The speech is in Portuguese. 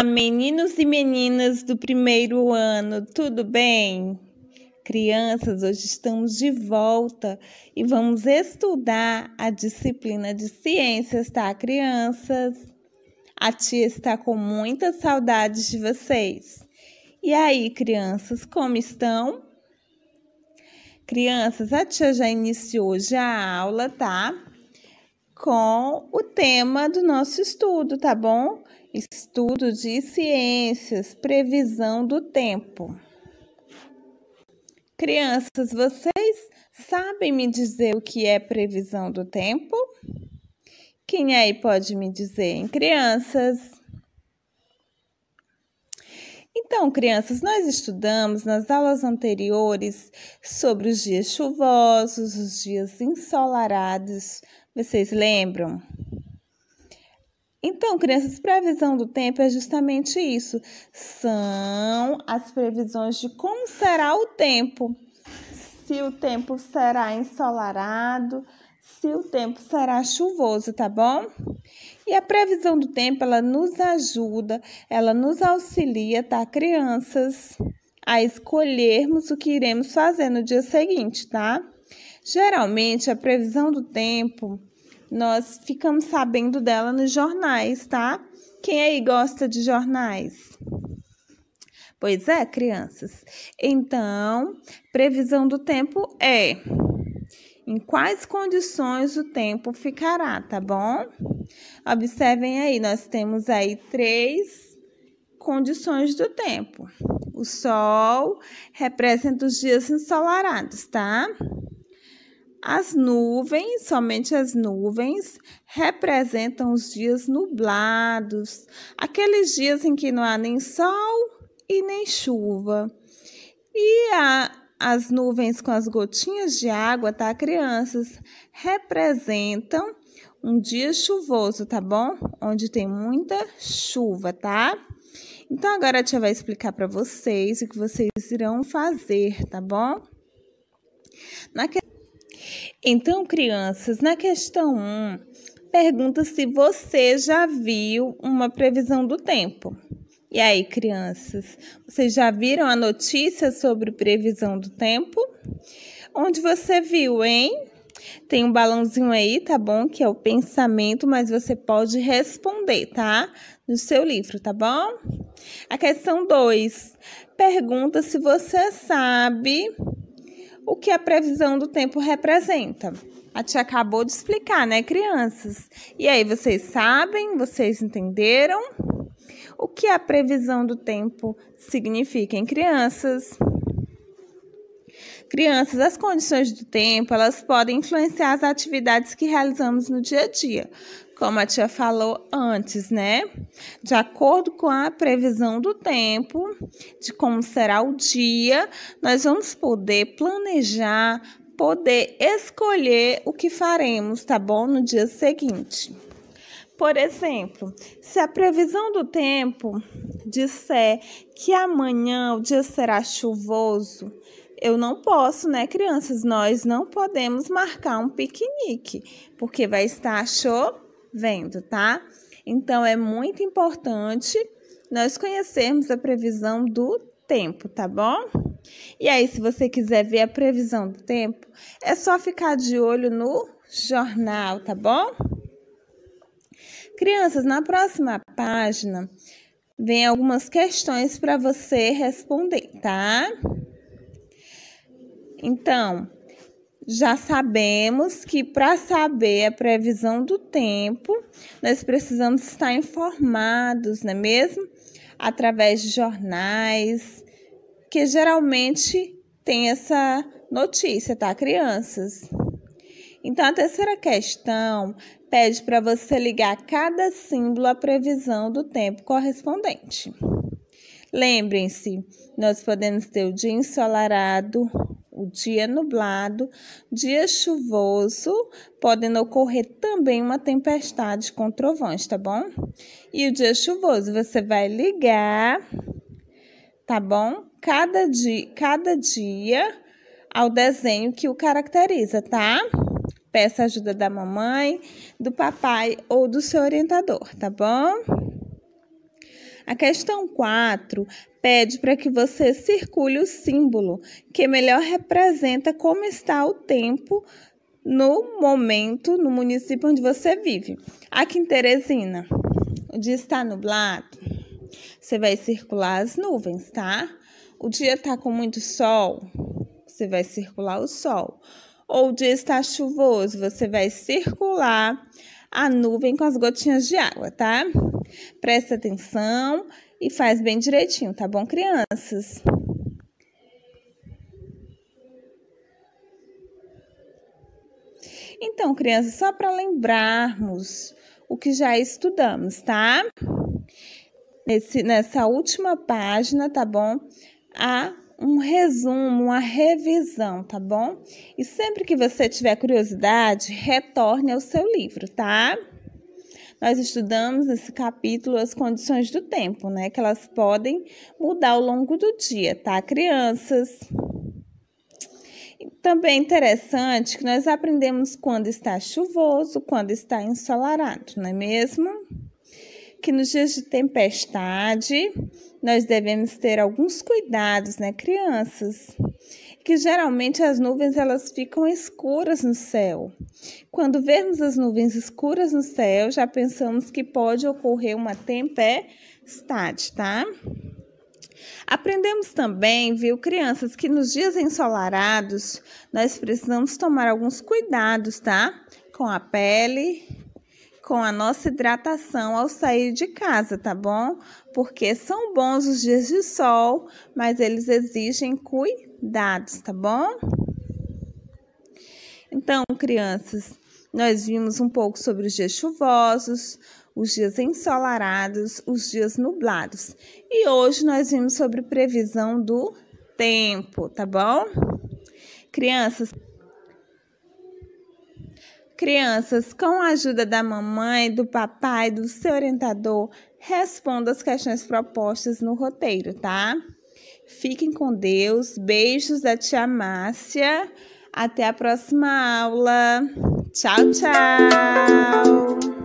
Olá, meninos e meninas do primeiro ano, tudo bem? Crianças, hoje estamos de volta e vamos estudar a disciplina de ciências, tá, crianças? A tia está com muitas saudades de vocês. E aí, crianças, como estão? Crianças, a tia já iniciou hoje a aula, tá? com o tema do nosso estudo, tá bom? Estudo de ciências, previsão do tempo. Crianças, vocês sabem me dizer o que é previsão do tempo? Quem aí pode me dizer, hein? Crianças. Então, crianças, nós estudamos nas aulas anteriores sobre os dias chuvosos, os dias ensolarados. Vocês lembram? Então, crianças, previsão do tempo é justamente isso. São as previsões de como será o tempo. Se o tempo será ensolarado, se o tempo será chuvoso, tá bom? E a previsão do tempo, ela nos ajuda, ela nos auxilia, tá, crianças, a escolhermos o que iremos fazer no dia seguinte, tá? Geralmente, a previsão do tempo, nós ficamos sabendo dela nos jornais, tá? Quem aí gosta de jornais? Pois é, crianças. Então, previsão do tempo é em quais condições o tempo ficará, tá bom? Observem aí, nós temos aí três condições do tempo. O sol representa os dias ensolarados, tá? As nuvens, somente as nuvens, representam os dias nublados, aqueles dias em que não há nem sol e nem chuva. E a, as nuvens com as gotinhas de água, tá, crianças? Representam um dia chuvoso, tá bom? Onde tem muita chuva, tá? Então agora a tia vai explicar para vocês o que vocês irão fazer, tá bom? Que... Então, crianças, na questão 1, pergunta se você já viu uma previsão do tempo. E aí, crianças, vocês já viram a notícia sobre previsão do tempo? Onde você viu, hein? Tem um balãozinho aí, tá bom? Que é o pensamento, mas você pode responder, tá? No seu livro, tá bom? A questão 2 pergunta se você sabe o que a previsão do tempo representa. A tia acabou de explicar, né, crianças? E aí, vocês sabem? Vocês entenderam? o que a previsão do tempo significa em crianças. Crianças, as condições do tempo, elas podem influenciar as atividades que realizamos no dia a dia, como a tia falou antes, né? De acordo com a previsão do tempo, de como será o dia, nós vamos poder planejar, poder escolher o que faremos, tá bom? No dia seguinte. Por exemplo, se a previsão do tempo disser que amanhã o dia será chuvoso, eu não posso, né, crianças? Nós não podemos marcar um piquenique, porque vai estar chovendo, tá? Então é muito importante nós conhecermos a previsão do tempo, tá bom? E aí, se você quiser ver a previsão do tempo, é só ficar de olho no jornal, tá bom? Crianças, na próxima página vem algumas questões para você responder, tá? Então, já sabemos que para saber a previsão do tempo, nós precisamos estar informados, não é mesmo? Através de jornais, que geralmente tem essa notícia, tá, crianças? Então, a terceira questão pede para você ligar cada símbolo à previsão do tempo correspondente. Lembrem-se, nós podemos ter o dia ensolarado, o dia nublado, dia chuvoso, podendo ocorrer também uma tempestade com trovões, tá bom? E o dia chuvoso, você vai ligar, tá bom? Cada dia, cada dia ao desenho que o caracteriza, tá? Peça ajuda da mamãe, do papai ou do seu orientador, tá bom? A questão 4 pede para que você circule o símbolo que melhor representa como está o tempo no momento no município onde você vive. Aqui em Teresina, o dia está nublado. Você vai circular as nuvens, tá? O dia está com muito sol. Você vai circular o sol ou dia está chuvoso, você vai circular a nuvem com as gotinhas de água, tá? Presta atenção e faz bem direitinho, tá bom, crianças? Então, crianças, só para lembrarmos o que já estudamos, tá? Nesse, nessa última página, tá bom? A um resumo, uma revisão, tá bom? E sempre que você tiver curiosidade, retorne ao seu livro, tá? Nós estudamos nesse capítulo as condições do tempo, né? Que elas podem mudar ao longo do dia, tá, crianças? Também é interessante que nós aprendemos quando está chuvoso, quando está ensolarado, não é mesmo? que nos dias de tempestade nós devemos ter alguns cuidados, né, crianças? Que geralmente as nuvens elas ficam escuras no céu. Quando vemos as nuvens escuras no céu, já pensamos que pode ocorrer uma tempestade, tá? Aprendemos também, viu, crianças, que nos dias ensolarados nós precisamos tomar alguns cuidados, tá? Com a pele, com a nossa hidratação ao sair de casa, tá bom? Porque são bons os dias de sol, mas eles exigem cuidados, tá bom? Então, crianças, nós vimos um pouco sobre os dias chuvosos, os dias ensolarados, os dias nublados. E hoje nós vimos sobre previsão do tempo, tá bom? Crianças, Crianças, com a ajuda da mamãe, do papai, do seu orientador, respondam as questões propostas no roteiro, tá? Fiquem com Deus. Beijos da tia Márcia. Até a próxima aula. Tchau, tchau.